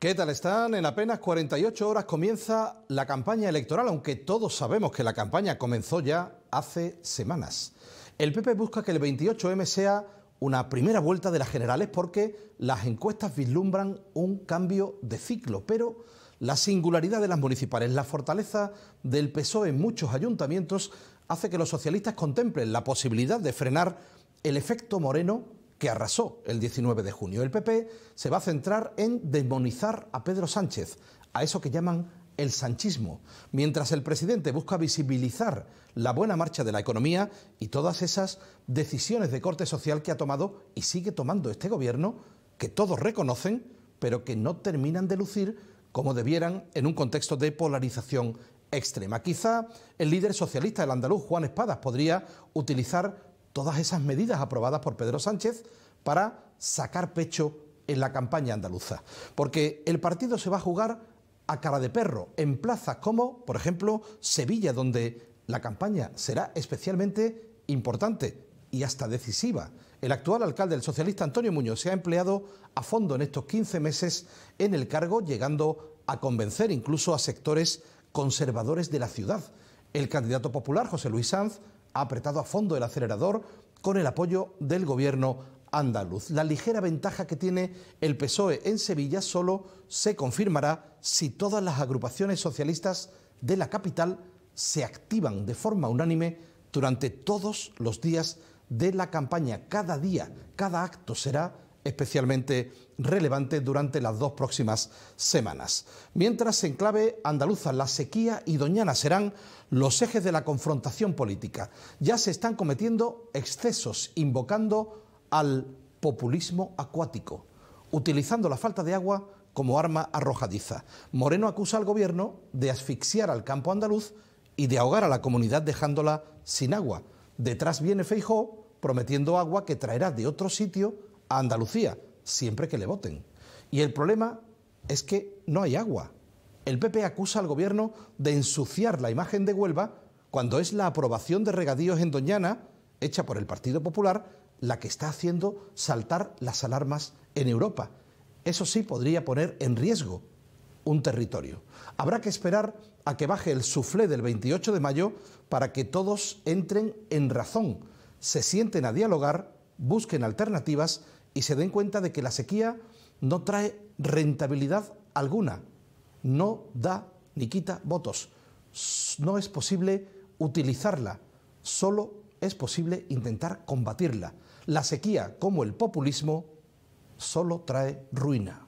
¿Qué tal están? En apenas 48 horas comienza la campaña electoral, aunque todos sabemos que la campaña comenzó ya hace semanas. El PP busca que el 28M sea una primera vuelta de las generales porque las encuestas vislumbran un cambio de ciclo, pero la singularidad de las municipales, la fortaleza del PSOE en muchos ayuntamientos hace que los socialistas contemplen la posibilidad de frenar el efecto moreno que arrasó el 19 de junio. El PP se va a centrar en demonizar a Pedro Sánchez, a eso que llaman el sanchismo, mientras el presidente busca visibilizar la buena marcha de la economía y todas esas decisiones de corte social que ha tomado y sigue tomando este gobierno, que todos reconocen, pero que no terminan de lucir como debieran en un contexto de polarización extrema. Quizá el líder socialista, del andaluz Juan Espadas, podría utilizar todas esas medidas aprobadas por Pedro Sánchez para sacar pecho en la campaña andaluza. Porque el partido se va a jugar a cara de perro, en plazas como, por ejemplo, Sevilla, donde la campaña será especialmente importante y hasta decisiva. El actual alcalde, socialista Antonio Muñoz, se ha empleado a fondo en estos 15 meses en el cargo, llegando a convencer incluso a sectores conservadores de la ciudad. El candidato popular, José Luis Sanz, ha apretado a fondo el acelerador con el apoyo del gobierno andaluz. La ligera ventaja que tiene el PSOE en Sevilla solo se confirmará si todas las agrupaciones socialistas de la capital se activan de forma unánime durante todos los días de la campaña. Cada día, cada acto será especialmente relevante durante las dos próximas semanas. Mientras, en clave andaluza, la sequía y Doñana serán los ejes de la confrontación política. Ya se están cometiendo excesos, invocando al populismo acuático, utilizando la falta de agua como arma arrojadiza. Moreno acusa al gobierno de asfixiar al campo andaluz y de ahogar a la comunidad dejándola sin agua. Detrás viene Feijó prometiendo agua que traerá de otro sitio a Andalucía, siempre que le voten. Y el problema es que no hay agua. El PP acusa al gobierno de ensuciar la imagen de Huelva cuando es la aprobación de regadíos en Doñana, hecha por el Partido Popular, la que está haciendo saltar las alarmas en Europa. Eso sí podría poner en riesgo un territorio. Habrá que esperar a que baje el suflé del 28 de mayo para que todos entren en razón, se sienten a dialogar, busquen alternativas y se den cuenta de que la sequía no trae rentabilidad alguna, no da ni quita votos, no es posible utilizarla, solo es posible intentar combatirla. La sequía, como el populismo, solo trae ruina.